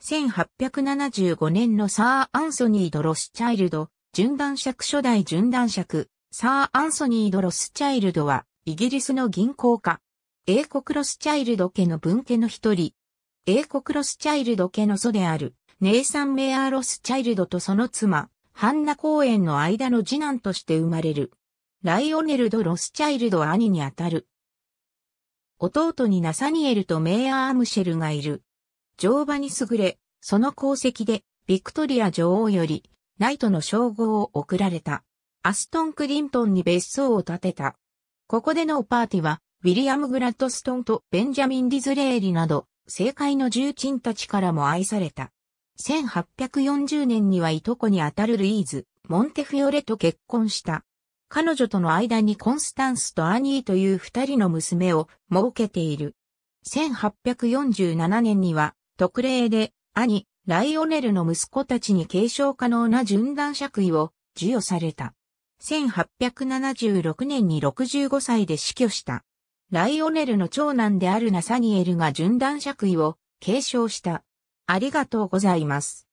1875年のサー・アンソニー・ド・ロスチャイルド、順男爵初代順男爵、サー・アンソニー・ド・ロスチャイルドは、イギリスの銀行家。英国ロスチャイルド家の分家の一人。英国ロスチャイルド家の祖である、ネイサン・メアー・ロスチャイルドとその妻、ハンナ・公園の間の次男として生まれる。ライオネルド・ロスチャイルド兄にあたる。弟にナサニエルとメイアー・ムシェルがいる。乗馬に優れ、その功績で、ビクトリア女王より、ナイトの称号を贈られた。アストン・クリントンに別荘を建てた。ここでのパーティは、ウィリアム・グラッドストンとベンジャミン・ディズレーリなど、政界の重鎮たちからも愛された。1840年にはいとこにあたるルイーズ、モンテフィオレと結婚した。彼女との間にコンスタンスとアニーという二人の娘を設けている。1847年には特例で、兄、ライオネルの息子たちに継承可能な順断爵位を授与された。1876年に65歳で死去した。ライオネルの長男であるナサニエルが順断爵位を継承した。ありがとうございます。